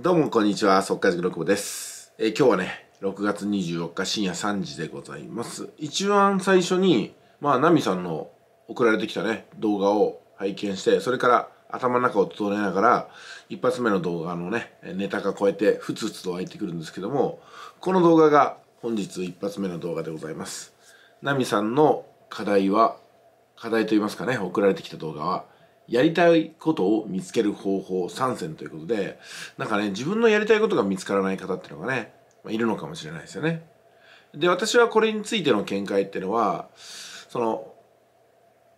どうもこんにちは、速回塾六保です。えー、今日はね、6月24日深夜3時でございます。一番最初に、まあ、ナミさんの送られてきたね、動画を拝見して、それから頭の中を整えながら、一発目の動画のね、ネタが超えて、ふつふつと湧いてくるんですけども、この動画が本日一発目の動画でございます。ナミさんの課題は、課題と言いますかね、送られてきた動画は、やりたいことを見つける方法3選ということで、なんかね、自分のやりたいことが見つからない方っていうのがね、まいるのかもしれないですよね。で、私はこれについての見解っていうのは、その、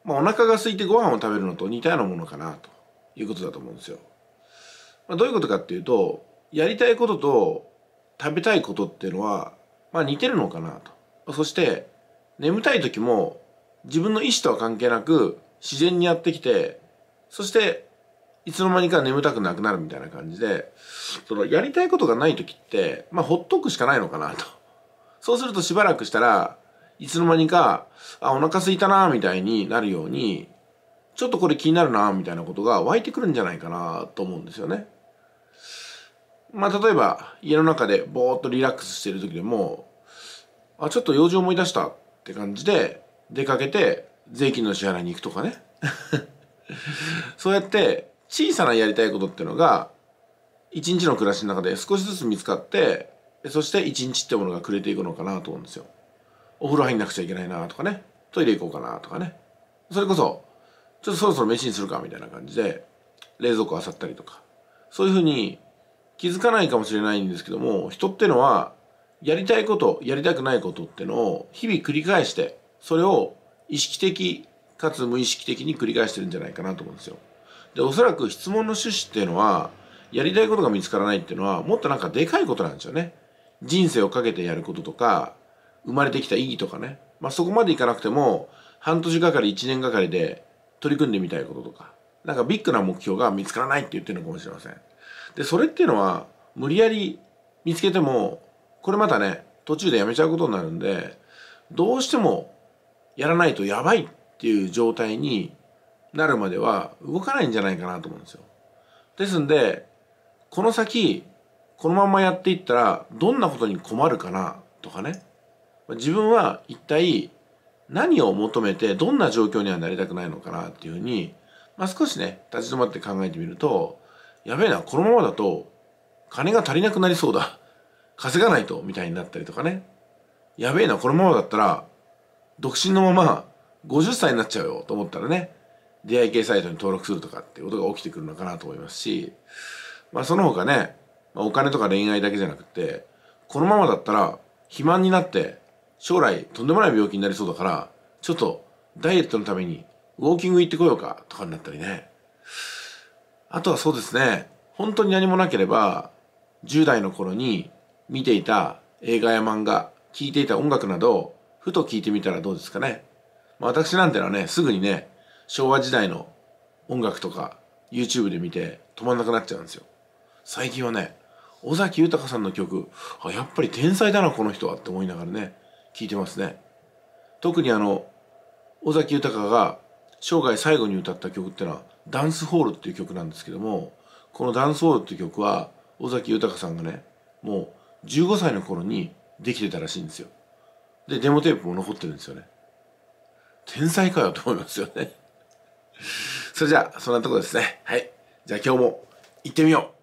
まあ、お腹が空いてご飯を食べるのと似たようなものかなということだと思うんですよ。まあ、どういうことかっていうと、やりたいことと食べたいことっていうのは、まあ、似てるのかなと。そして、眠たい時も自分の意思とは関係なく自然にやってきてそして、いつの間にか眠たくなくなるみたいな感じで、その、やりたいことがない時って、まあ、ほっとくしかないのかなと。そうするとしばらくしたら、いつの間にか、あ、お腹すいたなみたいになるように、ちょっとこれ気になるなみたいなことが湧いてくるんじゃないかなと思うんですよね。まあ、例えば、家の中でぼーっとリラックスしてる時でも、あ、ちょっと用事思い出したって感じで、出かけて、税金の支払いに行くとかね。そうやって小さなやりたいことっていうのが一日の暮らしの中で少しずつ見つかってそして一日ってものが暮れていくのかなと思うんですよ。お風呂入んなくちゃいけないなとかねトイレ行こうかなとかねそれこそちょっとそろそろ飯にするかみたいな感じで冷蔵庫あさったりとかそういうふうに気づかないかもしれないんですけども人ってのはやりたいことやりたくないことってのを日々繰り返してそれを意識的かつ無意識的に繰り返してるんじゃないかなと思うんですよ。で、おそらく質問の趣旨っていうのは、やりたいことが見つからないっていうのは、もっとなんかでかいことなんですよね。人生をかけてやることとか、生まれてきた意義とかね。まあ、そこまでいかなくても、半年がかり、1年がかりで取り組んでみたいこととか、なんかビッグな目標が見つからないって言ってるのかもしれません。で、それっていうのは、無理やり見つけても、これまたね、途中でやめちゃうことになるんで、どうしてもやらないとやばいっっていう状態になるまでは動かないんじゃないかなと思うんですよ。ですんで、この先、このままやっていったら、どんなことに困るかなとかね。自分は一体何を求めてどんな状況にはなりたくないのかなっていうふうに、まあ、少しね、立ち止まって考えてみると、やべえな、このままだと金が足りなくなりそうだ。稼がないと、みたいになったりとかね。やべえな、このままだったら、独身のまま50歳になっちゃうよと思ったらね、出会い系サイトに登録するとかっていうことが起きてくるのかなと思いますし、まあその他ね、まあ、お金とか恋愛だけじゃなくて、このままだったら肥満になって将来とんでもない病気になりそうだから、ちょっとダイエットのためにウォーキング行ってこようかとかになったりね。あとはそうですね、本当に何もなければ、10代の頃に見ていた映画や漫画、聴いていた音楽など、ふと聴いてみたらどうですかね。まあ、私なんてのはねすぐにね昭和時代の音楽とか YouTube で見て止まんなくなっちゃうんですよ最近はね尾崎豊さんの曲あやっぱり天才だなこの人はって思いながらね聴いてますね特にあの尾崎豊が生涯最後に歌った曲ってのは「ダンスホール」っていう曲なんですけどもこの「ダンスホール」っていう曲は尾崎豊さんがねもう15歳の頃にできてたらしいんですよでデモテープも残ってるんですよね天才かよと思いますよねそれじゃあ、そんなとこですね。はい。じゃあ今日も行ってみよう